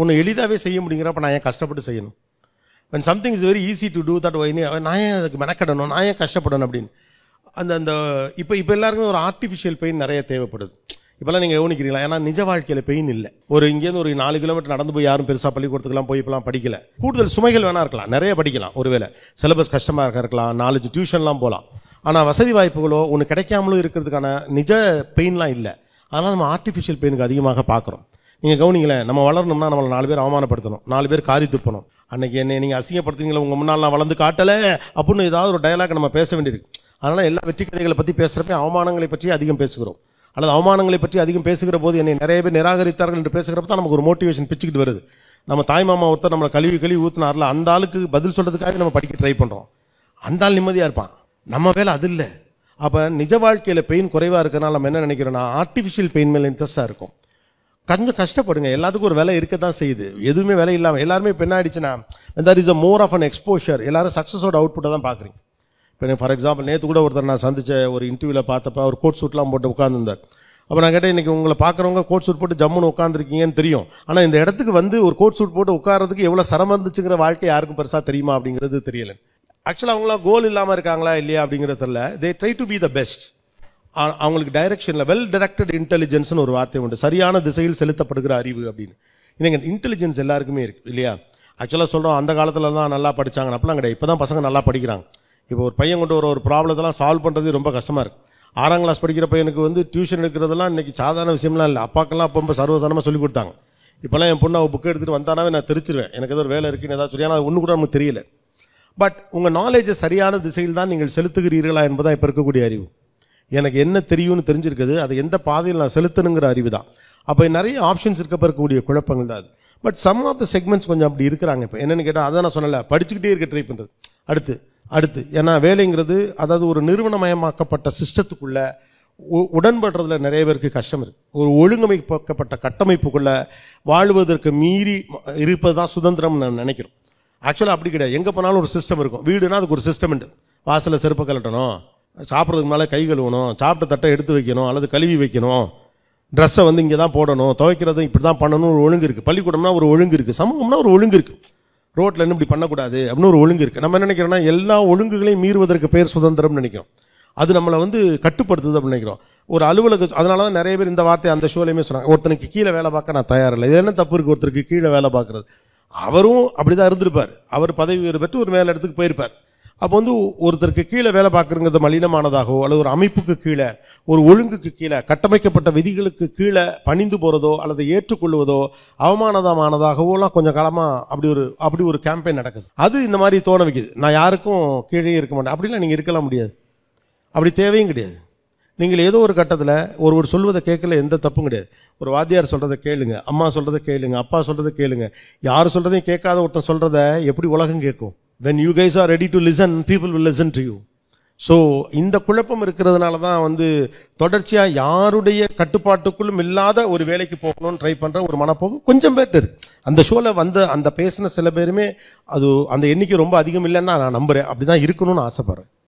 ஒன்று எளிதாகவே செய்ய முடியுங்கிறப்ப நான் ஏன் கஷ்டப்பட்டு செய்யணும் when something is very easy to do that ஒயின் நான் ஏன் அதுக்கு மெனக்கடணும் நான் ஏன் கஷ்டப்படணும் அப்படின்னு அந்த அந்த இப்போ இப்போ எல்லாருக்குமே ஒரு ஆர்டிஃபிஷியல் பெயின் நிறைய தேவைப்படுது இப்போல்லாம் நீங்கள் கவனிக்கிறீங்களா ஏன்னா நிஜ வாழ்க்கையில் பெயின் இல்லை ஒரு இங்கேருந்து ஒரு நாலு கிலோமீட்டர் நடந்து போய் யாரும் பெருசாக பள்ளிக்கூடத்துக்குலாம் போய் இப்போலாம் படிக்கல கூடுதல் சுமைகள் வேணா இருக்கலாம் நிறைய படிக்கலாம் ஒருவேளை சிலபஸ் கஷ்டமாக இருக்க இருக்கலாம் நாலேஜ் டியூஷன்லாம் போகலாம் ஆனால் வசதி வாய்ப்புகளோ ஒன்று கிடைக்காமலும் இருக்கிறதுக்கான நிஜ பெயின்லாம் இல்லை அதனால் நம்ம ஆர்டிஃபிஷியல் பெயினுக்கு அதிகமாக பார்க்குறோம் நீங்கள் கவனிங்களேன் நம்ம வளரணும்னா நம்மளை நாலு பேர் அவமானப்படுத்தணும் நாலு பேர் காரி துப்பணும் அன்றைக்கி என்னை நீங்கள் அசிங்கப்படுத்துறீங்களா உங்கள் முன்னால் நான் வளர்ந்து காட்டலை அப்படின்னு ஏதாவது ஒரு டயலாக் நம்ம பேச வேண்டியிருக்கு அதனால் எல்லா வெற்றி கதைகளை பற்றி பேசுகிறப்ப அவமானங்களை பற்றி அதிகம் பேசுகிறோம் அல்லது அவமானங்களை பற்றி அதிகம் பேசுகிற போது என்னை நிறைய பேர் நிராகரித்தார்கள் என்று பேசுகிறப்ப தான் நமக்கு ஒரு மோட்டிவேஷன் பிச்சுக்கிட்டு வருது நம்ம தாய்மாமா ஒருத்தர் நம்மளை கழுவி கழுவி ஊற்றினார்ல அந்த ஆளுக்கு பதில் சொல்கிறதுக்காக நம்ம படிக்க ட்ரை பண்ணுறோம் அந்த ஆள் நிம்மதியாக இருப்பான் நம்ம வேலை அது இல்லை அப்போ நிஜ வாழ்க்கையில் பெயின் குறைவாக இருக்கிறதுனால நம்ம என்ன நினைக்கிறோன்னா ஆர்டிஃபிஷியல் பெயின் மேலே இன்ட்ரெஸ்ட்டாக இருக்கும் கொஞ்சம் கஷ்டப்படுங்க எல்லாத்துக்கும் ஒரு விலை இருக்க தான் செய்யுது எதுவுமே விலை இல்லாமல் எல்லாருமே பெண்ணாயிடுச்சுன்னா that is a more of an exposure எல்லாரும் சக்ஸஸோட அவுட்புட்டை தான் பார்க்குறீங்க இப்போ ஃபார் எக்ஸாம்பிள் நேற்று கூட ஒருத்தர் நான் சந்தித்த ஒரு இன்டர்வியூவில் பார்த்தப்ப அவர் கோட் சூட்லாம் போட்டு உட்காந்துருந்தார் அப்போ நான் கேட்டேன் இன்றைக்கி உங்களை பார்க்குறவங்க கோட் சூட் போட்டு ஜம்முன்னு உட்காந்துருக்கீங்கன்னு தெரியும் ஆனால் இந்த இடத்துக்கு வந்து ஒரு கோட் சூட் போட்டு உட்காரதுக்கு எவ்வளோ சிரமம் இருந்துச்சுங்கிற வாழ்க்கை யாருக்கும் பெருசாக தெரியுமா அப்படிங்கிறது தெரியலை ஆக்சுவலாக அவங்களாம் கோல் இல்லாமல் இருக்காங்களா இல்லையா அப்படிங்கிறது தெரியல they try to be the best அவங்களுக்கு டைரக்ஷனில் வெல் டைரக்டட் இன்டெலிஜென்ஸ்னு ஒரு வார்த்தை உண்டு சரியான திசையில் செலுத்தப்படுகிற அறிவு அப்படின்னு இல்லைங்க இன்டெலிஜென்ஸ் எல்லாருக்குமே இருக்குது இல்லையா ஆக்சுவலாக சொல்கிறோம் அந்த காலத்தில் தான் நல்லா படித்தாங்க அப்படிலாம் கிடையாது இப்போ தான் பசங்க நல்லா படிக்கிறாங்க இப்போ ஒரு பையன் கொண்டு வர ஒரு ப்ராப்ளத்தெல்லாம் சால்வ் பண்ணுறது ரொம்ப கஷ்டமாக இருக்குது ஆறாம் கிளாஸ் படிக்கிற பையனுக்கு வந்து டியூஷன் எடுக்கிறதெல்லாம் இன்றைக்கி சாதாரண விஷயம்லாம் இல்லை அப்பாக்கெல்லாம் அப்போ ரொம்ப சர்வசாதாரமாக சொல்லிக் கொடுத்தாங்க இப்போல்லாம் என் பொண்ணு அவள் புக்கு எடுத்துகிட்டு வந்தானாவே நான் தெரிச்சிருவேன் எனக்கு ஏதோ ஒரு வேலை இருக்குன்னு ஏதாவது சரியான அது ஒன்று கூட நமக்கு தெரியல பட் உங்கள் நாலேஜை சரியான திசையில் தான் நீங்கள் செலுத்துகிறீர்களா என்பதான் இப்போ இருக்கக்கூடிய அறிவு எனக்கு என்ன தெரியும்னு தெரிஞ்சிருக்குது அதை எந்த பாதையில் நான் செலுத்தணுங்கிற அறிவு தான் அப்போ நிறைய ஆப்ஷன்ஸ் இருக்க இருக்கக்கூடிய குழப்பங்கள் தான் அது but some of the segments கொஞ்சம் அப்படி இருக்கிறாங்க இப்போ என்னென்னு கேட்டால் அதான் நான் சொல்லலை படிச்சுக்கிட்டே இருக்க ட்ரை பண்ணுறது அடுத்து அடுத்து ஏன்னா வேலைங்கிறது அதாவது ஒரு நிறுவனமயமாக்கப்பட்ட சிஸ்டத்துக்குள்ளே உடன்படுறதுல நிறைய பேருக்கு கஷ்டம் இருக்குது ஒரு ஒழுங்கமைப்பாக்கப்பட்ட கட்டமைப்புக்குள்ளே வாழ்வதற்கு மீறி இருப்பது தான் சுதந்திரம்னு நான் நினைக்கிறோம் ஆக்சுவலாக அப்படி கிடையாது எங்கே போனாலும் ஒரு சிஸ்டம் இருக்கும் வீடுனா அதுக்கு ஒரு சிஸ்டம் உண்டு வாசலில் செருப்பு கலட்டணும் சாப்பிட்றதுக்கு மேலே கை கழுவணும் சாப்பிட்ட தட்டை எடுத்து வைக்கணும் அல்லது கழுவி வைக்கணும் ட்ரெஸ்ஸை வந்து இங்கே தான் போடணும் துவைக்கிறது இப்படி தான் பண்ணணும் ஒரு ஒழுங்கு இருக்குது பள்ளிக்கூடம்னா ஒரு ஒழுங்கு இருக்குது சமூகம்னா ஒரு ஒழுங்கு இருக்குது ரோட்டில் என்ன இப்படி பண்ணக்கூடாது அப்படின்னு ஒரு ஒழுங்கு இருக்குது நம்ம என்ன நினைக்கிறோன்னா எல்லா ஒழுங்குகளையும் மீறுவதற்கு பேர் சுதந்திரம்னு நினைக்கிறோம் அது நம்மளை வந்து கட்டுப்படுத்துது அப்படின்னு நினைக்கிறோம் ஒரு அலுவலக அதனால தான் நிறைய பேர் இந்த வார்த்தை அந்த ஷோலையுமே சொன்னாங்க ஒருத்தனுக்கு கீழே வேலை பார்க்க நான் தயாரில்லை இது என்ன தப்பு இருக்குது ஒருத்தருக்கு கீழே வேலை பார்க்குறது அவரும் அப்படி தான் இருந்திருப்பார் அவர் பதவி பெற்று ஒரு மேல இடத்துக்கு போயிருப்பார் அப்போ வந்து ஒருத்தருக்கு கீழே வேலை பார்க்குறங்கிறது மலினமானதாகவோ அல்லது ஒரு அமைப்புக்கு கீழே ஒரு ஒழுங்குக்கு கீழே கட்டமைக்கப்பட்ட விதிகளுக்கு கீழே பணிந்து போகிறதோ அல்லது ஏற்றுக்கொள்வதோ அவமானதமானதாகவோலாம் கொஞ்சம் காலமாக அப்படி ஒரு அப்படி ஒரு கேம்பெயின் நடக்குது அது இந்த மாதிரி தோண வைக்குது நான் யாருக்கும் கீழே இருக்க மாட்டேன் அப்படிலாம் நீங்கள் இருக்கலாம் முடியாது அப்படி தேவையும் கிடையாது நீங்கள் ஏதோ ஒரு கட்டத்தில் ஒருவர் சொல்வதை கேட்கல எந்த தப்பும் கிடையாது ஒரு வாத்தியார் சொல்கிறத கேளுங்க அம்மா சொல்கிறத கேளுங்க அப்பா சொல்கிறத கேளுங்க யார் சொல்கிறதையும் கேட்காத ஒருத்தர் சொல்கிறத எப்படி உலகம் கேட்கும் when you guys are ready to listen people will listen to you so இந்த குழப்பம் இருக்கிறதுனால தான் வந்து தொடர்ச்சியாக யாருடைய கட்டுப்பாட்டுக்குள்ளும் இல்லாத ஒரு வேலைக்கு போகணும்னு ட்ரை பண்ணுற ஒரு மனப்போக்கு கொஞ்சம் பேர்ட்டு இருக்கு அந்த ஷோவில் வந்து அந்த பேசின சில பேருமே அது அந்த எண்ணிக்கை ரொம்ப அதிகம் இல்லைன்னா நான் நம்புகிறேன் அப்படி தான் இருக்கணும்னு ஆசைப்பட்றேன்